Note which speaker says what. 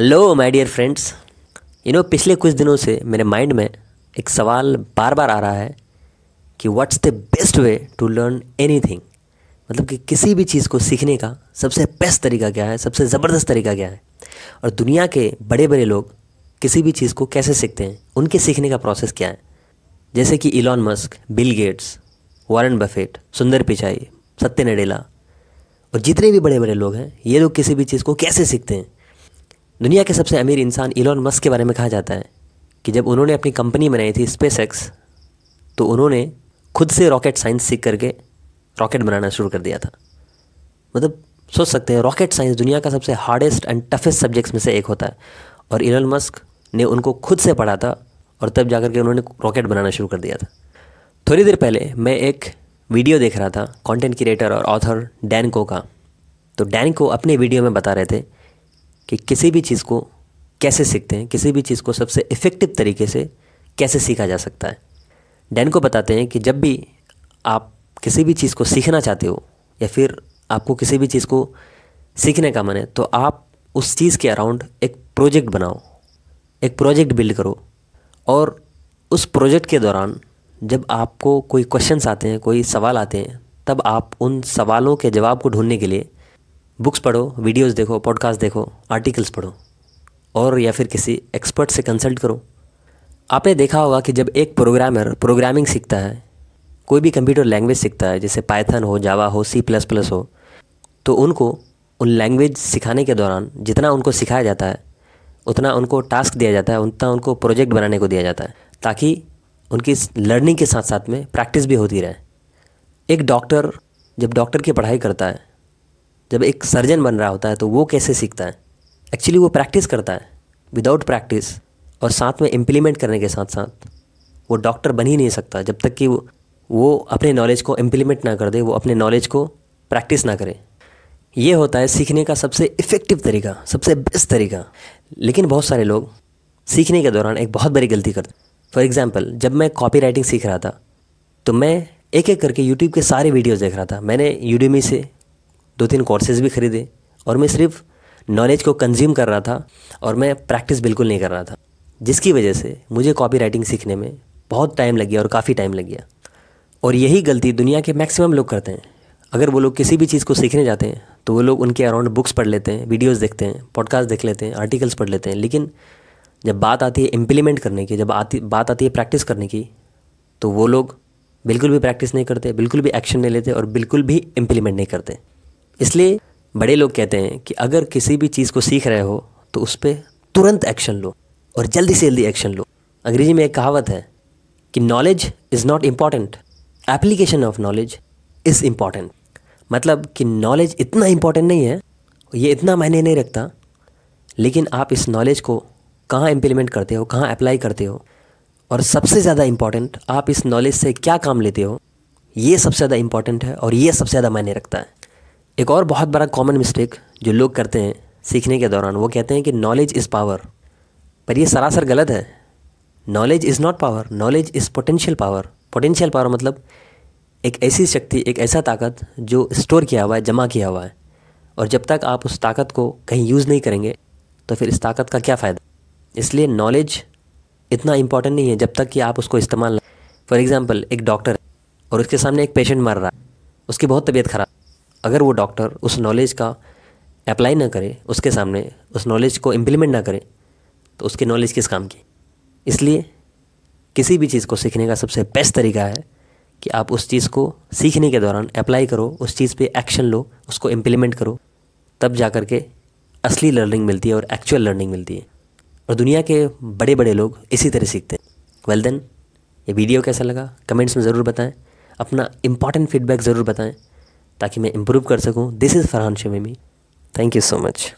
Speaker 1: hello my dear friends you know पिछले कुछ दिनों से मेरे माइंड में एक सवाल बार बार आ रहा है कि what's the best way to learn anything मतलब कि किसी भी चीज़ को सीखने का सबसे बेस्ट तरीका क्या है सबसे ज़बरदस्त तरीका क्या है और दुनिया के बड़े बड़े लोग किसी भी चीज़ को कैसे सीखते हैं उनके सीखने का प्रोसेस क्या है जैसे कि Elon Musk Bill Gates Warren Buffett Sundar Pichai सत्य नडेला और जितने भी बड़े बड़े लोग हैं ये लोग किसी भी चीज़ को कैसे सीखते हैं दुनिया के सबसे अमीर इंसान इलोन मस्क के बारे में कहा जाता है कि जब उन्होंने अपनी कंपनी बनाई थी स्पेस तो उन्होंने खुद से रॉकेट साइंस सीख करके रॉकेट बनाना शुरू कर दिया था मतलब सोच सकते हैं रॉकेट साइंस दुनिया का सबसे हार्डेस्ट एंड टफेस्ट सब्जेक्ट्स में से एक होता है और इलन मस्क ने उनको खुद से पढ़ा था और तब जाकर के उन्होंने रॉकेट बनाना शुरू कर दिया था थोड़ी देर पहले मैं एक वीडियो देख रहा था कंटेंट क्रिएटर और ऑथर डैन को का तो डैन को अपने वीडियो में बता रहे थे कि किसी भी चीज़ को कैसे सीखते हैं किसी भी चीज़ को सबसे इफ़ेक्टिव तरीके से कैसे सीखा जा सकता है डैन को बताते हैं कि जब भी आप किसी भी चीज़ को सीखना चाहते हो या फिर आपको किसी भी चीज़ को सीखने का मन है तो आप उस चीज़ के अराउंड एक प्रोजेक्ट बनाओ एक प्रोजेक्ट बिल्ड करो और उस प्रोजेक्ट के दौरान जब आपको कोई क्वेश्चंस आते हैं कोई सवाल आते हैं तब आप उन सवालों के जवाब को ढूंढने के लिए बुक्स पढ़ो वीडियोस देखो पॉडकास्ट देखो आर्टिकल्स पढ़ो और या फिर किसी एक्सपर्ट से कंसल्ट करो आपने देखा होगा कि जब एक प्रोग्रामर प्रोग्रामिंग सीखता है कोई भी कंप्यूटर लैंग्वेज सीखता है जैसे पाइथन हो जावा हो सी प्लस प्लस हो तो उनको उन लैंग्वेज सिखाने के दौरान जितना उनको सिखाया जाता है उतना उनको टास्क दिया जाता है उतना उनको प्रोजेक्ट बनाने को दिया जाता है ताकि उनकी लर्निंग के साथ साथ में प्रैक्टिस भी होती रहे एक डॉक्टर जब डॉक्टर की पढ़ाई करता है जब एक सर्जन बन रहा होता है तो वो कैसे सीखता है एक्चुअली वो प्रैक्टिस करता है विदाउट प्रैक्टिस और साथ में इम्प्लीमेंट करने के साथ साथ वो डॉक्टर बन ही नहीं सकता जब तक कि वो, वो अपने नॉलेज को इम्प्लीमेंट ना कर दे वो अपने नॉलेज को प्रैक्टिस ना करे ये होता है सीखने का सबसे इफ़ेक्टिव तरीका सबसे बेस्ट तरीका लेकिन बहुत सारे लोग सीखने के दौरान एक बहुत बड़ी गलती करते फॉर एग्ज़ाम्पल जब मैं कॉपी राइटिंग सीख रहा था तो मैं एक एक करके यूट्यूब के सारे वीडियोज़ देख रहा था मैंने यूडीमी से दो तीन कोर्सेज़ भी ख़रीदे और मैं सिर्फ नॉलेज को कंज्यूम कर रहा था और मैं प्रैक्टिस बिल्कुल नहीं कर रहा था जिसकी वजह से मुझे कॉपी राइटिंग सीखने में बहुत टाइम लग गया और काफ़ी टाइम लग गया और यही गलती दुनिया के मैक्सिमम लोग करते हैं अगर वो लोग किसी भी चीज़ को सीखने जाते हैं तो वो लोग उनके अराउंड बुक्स पढ़ लेते हैं वीडियोस देखते हैं पॉडकास्ट देख लेते हैं आर्टिकल्स पढ़ लेते हैं लेकिन जब बात आती है इम्प्लीमेंट करने की जब आती बात आती है प्रैक्टिस करने की तो वो लोग बिल्कुल भी प्रैक्टिस नहीं करते बिल्कुल भी एक्शन नहीं लेते और बिल्कुल भी इम्प्लीमेंट नहीं करते इसलिए बड़े लोग कहते हैं कि अगर किसी भी चीज़ को सीख रहे हो तो उस पर तुरंत एक्शन लो और जल्दी से जल्दी एक्शन लो अंग्रेजी में एक कहावत है कि knowledge is not important application of knowledge is important मतलब कि नॉलेज इतना इम्पॉर्टेंट नहीं है ये इतना मायने नहीं रखता लेकिन आप इस नॉलेज को कहाँ इम्प्लीमेंट करते हो कहाँ अप्लाई करते हो और सबसे ज़्यादा इम्पॉर्टेंट आप इस नॉलेज से क्या काम लेते हो ये सबसे ज़्यादा इम्पॉर्टेंट है और ये सबसे ज़्यादा मायने रखता है एक और बहुत बड़ा कॉमन मिस्टेक जो लोग करते हैं सीखने के दौरान वो कहते हैं कि नॉलेज इज़ पावर पर यह सरासर गलत है knowledge is not power knowledge is potential power potential power मतलब एक ऐसी शक्ति एक ऐसा ताकत जो स्टोर किया हुआ है जमा किया हुआ है और जब तक आप उस ताकत को कहीं यूज़ नहीं करेंगे तो फिर इस ताकत का क्या फ़ायदा इसलिए नॉलेज इतना इम्पॉर्टेंट नहीं है जब तक कि आप उसको इस्तेमाल फॉर एग्ज़ाम्पल एक डॉक्टर है और उसके सामने एक पेशेंट मर रहा है उसकी बहुत तबीयत ख़राब अगर वो डॉक्टर उस नॉलेज का अप्लाई ना करे उसके सामने उस नॉलेज को इम्प्लीमेंट ना करे तो उसकी नॉलेज किस काम की इसलिए किसी भी चीज़ को सीखने का सबसे बेस्ट तरीका है कि आप उस चीज़ को सीखने के दौरान अप्लाई करो उस चीज़ पे एक्शन लो उसको इम्प्लीमेंट करो तब जा कर के असली लर्निंग मिलती है और एक्चुअल लर्निंग मिलती है और दुनिया के बड़े बड़े लोग इसी तरह सीखते हैं वेल देन ये वीडियो कैसा लगा कमेंट्स में ज़रूर बताएं अपना इम्पॉर्टेंट फीडबैक ज़रूर बताएं ताकि मैं इम्प्रूव कर सकूँ this is Farhan Shamimi thank you so much